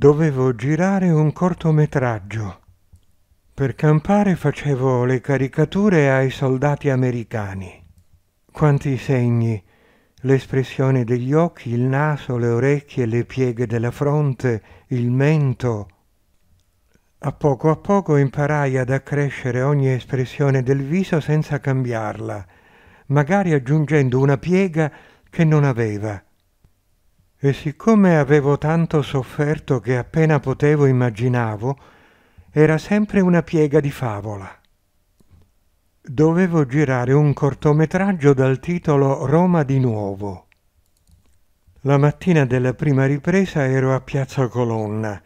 Dovevo girare un cortometraggio. Per campare facevo le caricature ai soldati americani. Quanti segni, l'espressione degli occhi, il naso, le orecchie, le pieghe della fronte, il mento. A poco a poco imparai ad accrescere ogni espressione del viso senza cambiarla, magari aggiungendo una piega che non aveva e siccome avevo tanto sofferto che appena potevo immaginavo, era sempre una piega di favola. Dovevo girare un cortometraggio dal titolo Roma di nuovo. La mattina della prima ripresa ero a Piazza Colonna,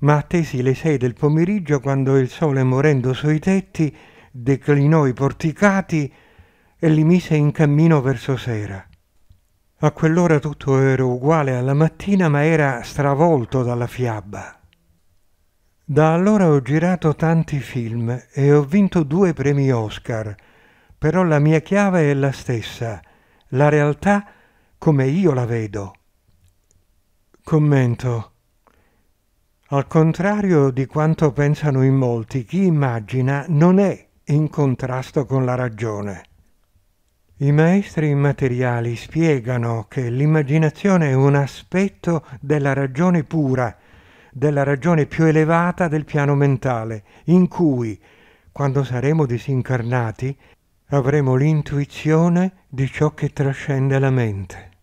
ma attesi le sei del pomeriggio quando il sole morendo sui tetti declinò i porticati e li mise in cammino verso sera. A quell'ora tutto era uguale alla mattina, ma era stravolto dalla fiaba. Da allora ho girato tanti film e ho vinto due premi Oscar, però la mia chiave è la stessa, la realtà come io la vedo. Commento. Al contrario di quanto pensano in molti, chi immagina non è in contrasto con la ragione. I maestri immateriali spiegano che l'immaginazione è un aspetto della ragione pura, della ragione più elevata del piano mentale, in cui, quando saremo disincarnati, avremo l'intuizione di ciò che trascende la mente.